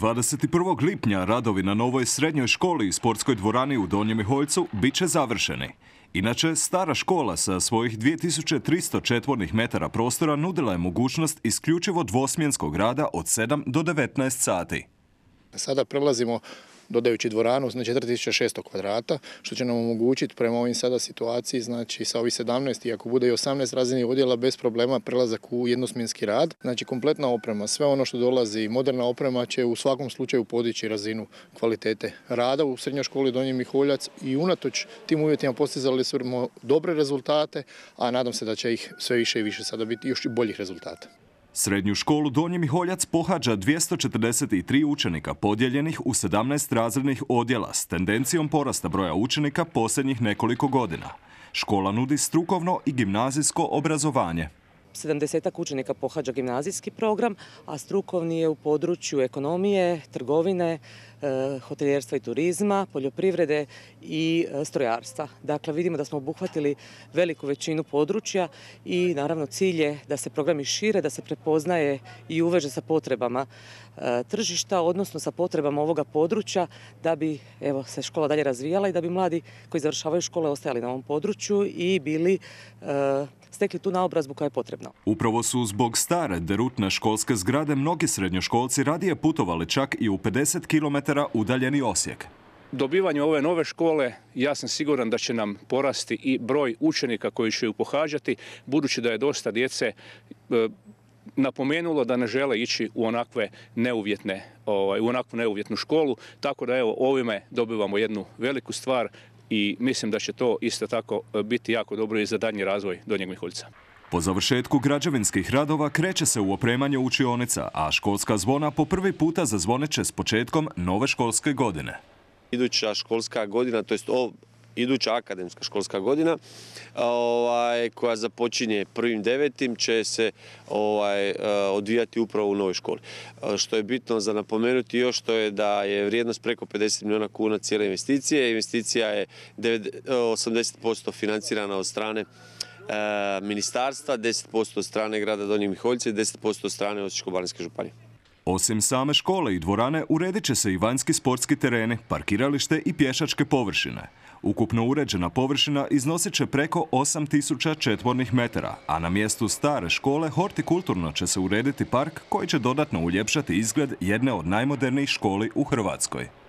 21. lipnja radovi na novoj srednjoj školi i sportskoj dvorani u Donjem Miholjcu bit će završeni. Inače, stara škola sa svojih 2300 četvornih metara prostora nudila je mogućnost isključivo dvosmjenskog rada od 7 do 19 sati. E, sada prelazimo dodajući dvoranu znači 4600 kvadrata, što će nam omogućiti prema ovim sada situaciji, znači sa ovih 17 i ako bude i 18 razini odjela bez problema prelazak u jednosmjenski rad. Znači kompletna oprema, sve ono što dolazi, moderna oprema će u svakom slučaju podići razinu kvalitete rada u srednjoj školi Donji Miholjac i unatoč tim uvjetima postizali smo dobre rezultate, a nadam se da će ih sve više i više sada biti još i boljih rezultata. Srednju školu Donji Miholjac pohađa 243 učenika podijeljenih u 17 razrednih odjela s tendencijom porasta broja učenika posljednjih nekoliko godina. Škola nudi strukovno i gimnazijsko obrazovanje. 70 učenika pohađa gimnazijski program, a strukovni je u području ekonomije, trgovine, e, hoteljerstva i turizma, poljoprivrede i e, strojarstva. Dakle, vidimo da smo obuhvatili veliku većinu područja i naravno cilj je da se programi šire, da se prepoznaje i uveže sa potrebama e, tržišta, odnosno sa potrebama ovoga područja da bi evo, se škola dalje razvijala i da bi mladi koji završavaju škole ostajali na ovom području i bili stekli tu naobrazbu koja je potrebna. Upravo su zbog stare derutne školske zgrade mnogi srednjoškolci radije putovali čak i u 50 km udaljeni Osijek. Dobivanje ove nove škole ja sam siguran da će nam porasti i broj učenika koji će ju pohađati, budući da je dosta djece e, napomenulo da ne žele ići u onakve neuvjetne, ovaj, u onakvu neuvjetnu školu, tako da evo ovime dobivamo jednu veliku stvar i mislim da će to isto tako e, biti jako dobro i za danji razvoj Donjeg Miholjca. Po završetku građevinskih radova kreće se u opremanje učionica, a školska zvona po prvi puta zazvoneće s početkom nove školske godine. Iduća školska godina, to je iduća akademska školska godina ovaj, koja započinje prvim devetim će se ovaj, eh, odvijati upravo u novoj školi. Eh, što je bitno za napomenuti još to je da je vrijednost preko 50 milijuna kuna cijele investicije. Investicija je 80% eh, financirana od strane E, ministarstva, 10% strane grada Donji Miholjce i 10% strane Osječko-Baranjske županije. Osim same škole i dvorane, uredit će se i vanjski sportski tereni, parkiralište i pješačke površine. Ukupno uređena površina iznosit će preko 8000 četvornih metara, a na mjestu stare škole hortikulturno će se urediti park koji će dodatno uljepšati izgled jedne od najmodernijih školi u Hrvatskoj.